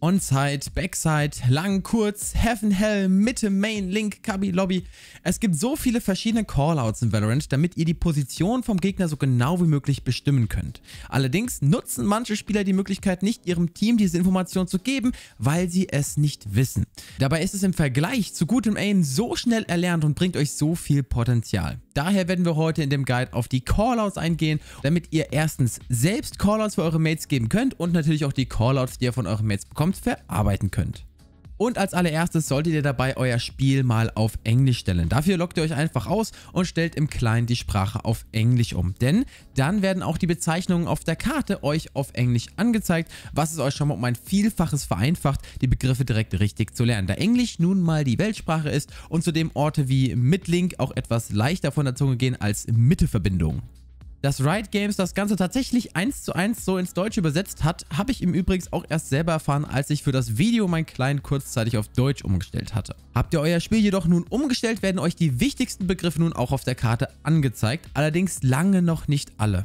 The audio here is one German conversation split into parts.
Onside, Backside, Lang, Kurz, Heaven, Hell, Mitte, Main, Link, Cubby, Lobby. Es gibt so viele verschiedene Callouts in Valorant, damit ihr die Position vom Gegner so genau wie möglich bestimmen könnt. Allerdings nutzen manche Spieler die Möglichkeit nicht, ihrem Team diese Information zu geben, weil sie es nicht wissen. Dabei ist es im Vergleich zu gutem Aim so schnell erlernt und bringt euch so viel Potenzial. Daher werden wir heute in dem Guide auf die Callouts eingehen, damit ihr erstens selbst Callouts für eure Mates geben könnt und natürlich auch die Callouts, die ihr von euren Mates bekommt bekommt, verarbeiten könnt. Und als allererstes solltet ihr dabei euer Spiel mal auf Englisch stellen. Dafür lockt ihr euch einfach aus und stellt im Kleinen die Sprache auf Englisch um. Denn dann werden auch die Bezeichnungen auf der Karte euch auf Englisch angezeigt, was es euch schon mal um ein Vielfaches vereinfacht, die Begriffe direkt richtig zu lernen. Da Englisch nun mal die Weltsprache ist und zudem Orte wie Midlink auch etwas leichter von der Zunge gehen als Mitteverbindung dass Riot Games das Ganze tatsächlich eins zu eins so ins Deutsche übersetzt hat, habe ich im Übrigen auch erst selber erfahren, als ich für das Video meinen Client kurzzeitig auf Deutsch umgestellt hatte. Habt ihr euer Spiel jedoch nun umgestellt, werden euch die wichtigsten Begriffe nun auch auf der Karte angezeigt, allerdings lange noch nicht alle.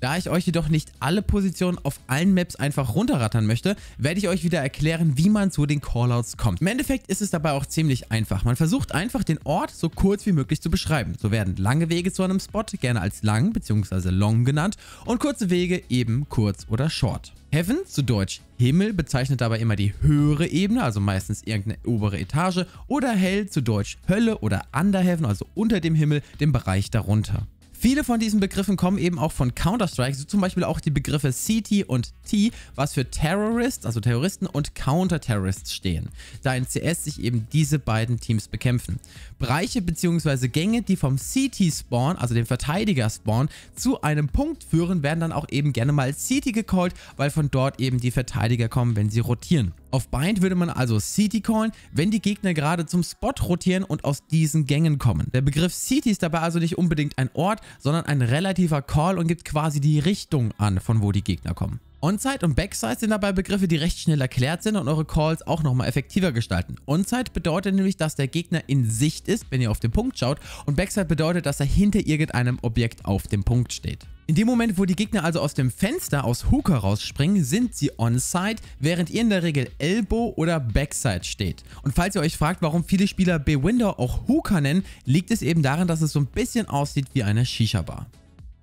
Da ich euch jedoch nicht alle Positionen auf allen Maps einfach runterrattern möchte, werde ich euch wieder erklären, wie man zu den Callouts kommt. Im Endeffekt ist es dabei auch ziemlich einfach. Man versucht einfach den Ort so kurz wie möglich zu beschreiben. So werden lange Wege zu einem Spot gerne als lang bzw. long genannt und kurze Wege eben kurz oder short. Heaven, zu Deutsch Himmel, bezeichnet dabei immer die höhere Ebene, also meistens irgendeine obere Etage, oder Hell, zu Deutsch Hölle oder Under Heaven, also unter dem Himmel, den Bereich darunter. Viele von diesen Begriffen kommen eben auch von Counter-Strike, so zum Beispiel auch die Begriffe CT und T, was für Terrorist, also Terroristen und Counter-Terrorists stehen, da in CS sich eben diese beiden Teams bekämpfen. Bereiche bzw. Gänge, die vom CT-Spawn, also dem Verteidiger-Spawn, zu einem Punkt führen, werden dann auch eben gerne mal CT gecallt, weil von dort eben die Verteidiger kommen, wenn sie rotieren. Auf Bind würde man also City callen, wenn die Gegner gerade zum Spot rotieren und aus diesen Gängen kommen. Der Begriff City ist dabei also nicht unbedingt ein Ort, sondern ein relativer Call und gibt quasi die Richtung an, von wo die Gegner kommen. Onside und Backside sind dabei Begriffe, die recht schnell erklärt sind und eure Calls auch nochmal effektiver gestalten. Onside bedeutet nämlich, dass der Gegner in Sicht ist, wenn ihr auf den Punkt schaut und Backside bedeutet, dass er hinter irgendeinem Objekt auf dem Punkt steht. In dem Moment, wo die Gegner also aus dem Fenster aus Hooker rausspringen, sind sie Onside, während ihr in der Regel Elbow oder Backside steht. Und falls ihr euch fragt, warum viele Spieler B-Window auch Hooker nennen, liegt es eben daran, dass es so ein bisschen aussieht wie eine Shisha-Bar.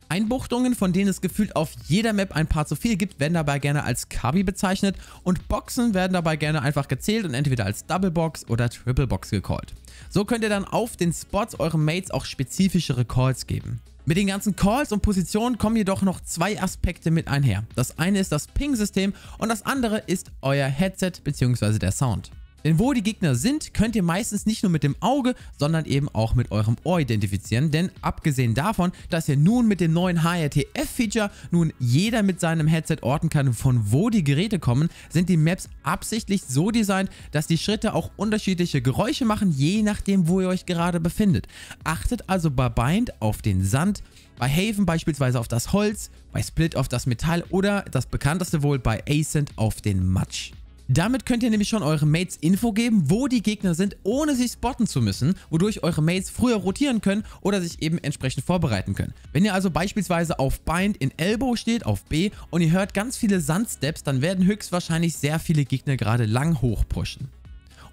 Einbuchtungen, von denen es gefühlt auf jeder Map ein paar zu viel gibt, werden dabei gerne als Kabi bezeichnet und Boxen werden dabei gerne einfach gezählt und entweder als Double Box oder Triple Box gecallt. So könnt ihr dann auf den Spots euren Mates auch spezifischere Calls geben. Mit den ganzen Calls und Positionen kommen jedoch noch zwei Aspekte mit einher. Das eine ist das Ping-System und das andere ist euer Headset bzw. der Sound. Denn wo die Gegner sind, könnt ihr meistens nicht nur mit dem Auge, sondern eben auch mit eurem Ohr identifizieren. Denn abgesehen davon, dass ihr nun mit dem neuen HRTF-Feature nun jeder mit seinem Headset orten kann, von wo die Geräte kommen, sind die Maps absichtlich so designt, dass die Schritte auch unterschiedliche Geräusche machen, je nachdem, wo ihr euch gerade befindet. Achtet also bei Bind auf den Sand, bei Haven beispielsweise auf das Holz, bei Split auf das Metall oder das bekannteste wohl bei Ascent auf den Matsch. Damit könnt ihr nämlich schon euren Mates Info geben, wo die Gegner sind, ohne sich spotten zu müssen, wodurch eure Mates früher rotieren können oder sich eben entsprechend vorbereiten können. Wenn ihr also beispielsweise auf Bind in Elbow steht, auf B, und ihr hört ganz viele Sandsteps, dann werden höchstwahrscheinlich sehr viele Gegner gerade lang hochpushen.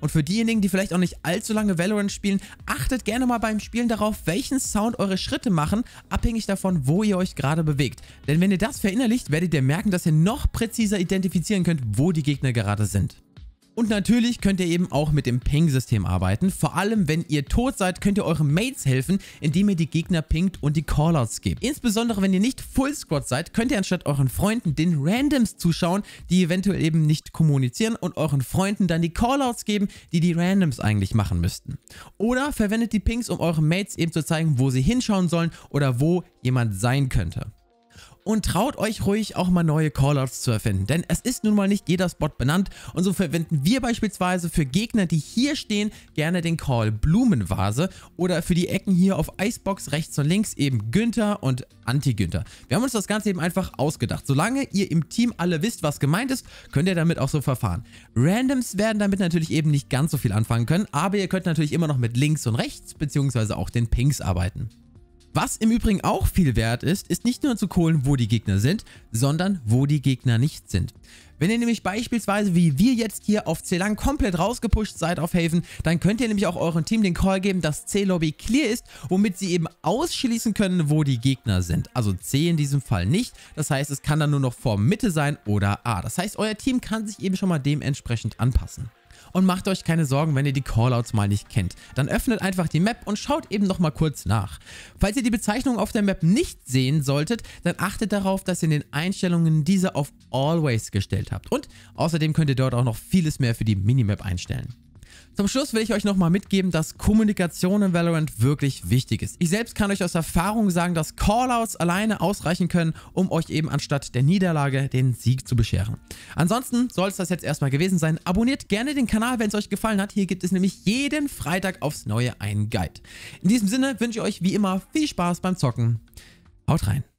Und für diejenigen, die vielleicht auch nicht allzu lange Valorant spielen, achtet gerne mal beim Spielen darauf, welchen Sound eure Schritte machen, abhängig davon, wo ihr euch gerade bewegt. Denn wenn ihr das verinnerlicht, werdet ihr merken, dass ihr noch präziser identifizieren könnt, wo die Gegner gerade sind. Und natürlich könnt ihr eben auch mit dem Ping-System arbeiten. Vor allem, wenn ihr tot seid, könnt ihr euren Mates helfen, indem ihr die Gegner pingt und die Callouts gebt. Insbesondere, wenn ihr nicht Full Squad seid, könnt ihr anstatt euren Freunden den Randoms zuschauen, die eventuell eben nicht kommunizieren und euren Freunden dann die Callouts geben, die die Randoms eigentlich machen müssten. Oder verwendet die Pings, um euren Mates eben zu zeigen, wo sie hinschauen sollen oder wo jemand sein könnte und traut euch ruhig auch mal neue Callouts zu erfinden, denn es ist nun mal nicht jeder Spot benannt und so verwenden wir beispielsweise für Gegner, die hier stehen, gerne den Call Blumenvase oder für die Ecken hier auf Icebox rechts und links eben Günther und Anti-Günther. Wir haben uns das Ganze eben einfach ausgedacht. Solange ihr im Team alle wisst, was gemeint ist, könnt ihr damit auch so verfahren. Randoms werden damit natürlich eben nicht ganz so viel anfangen können, aber ihr könnt natürlich immer noch mit links und rechts bzw. auch den Pings arbeiten. Was im Übrigen auch viel wert ist, ist nicht nur zu kohlen, wo die Gegner sind, sondern wo die Gegner nicht sind. Wenn ihr nämlich beispielsweise wie wir jetzt hier auf C-Lang komplett rausgepusht seid auf Haven, dann könnt ihr nämlich auch eurem Team den Call geben, dass C-Lobby clear ist, womit sie eben ausschließen können, wo die Gegner sind. Also C in diesem Fall nicht. Das heißt, es kann dann nur noch vor Mitte sein oder A. Das heißt, euer Team kann sich eben schon mal dementsprechend anpassen. Und macht euch keine Sorgen, wenn ihr die Callouts mal nicht kennt. Dann öffnet einfach die Map und schaut eben nochmal kurz nach. Falls ihr die Bezeichnung auf der Map nicht sehen solltet, dann achtet darauf, dass ihr in den Einstellungen diese auf Always gestellt habt. Und außerdem könnt ihr dort auch noch vieles mehr für die Minimap einstellen. Zum Schluss will ich euch nochmal mitgeben, dass Kommunikation in Valorant wirklich wichtig ist. Ich selbst kann euch aus Erfahrung sagen, dass Callouts alleine ausreichen können, um euch eben anstatt der Niederlage den Sieg zu bescheren. Ansonsten soll es das jetzt erstmal gewesen sein. Abonniert gerne den Kanal, wenn es euch gefallen hat. Hier gibt es nämlich jeden Freitag aufs Neue einen Guide. In diesem Sinne wünsche ich euch wie immer viel Spaß beim Zocken. Haut rein!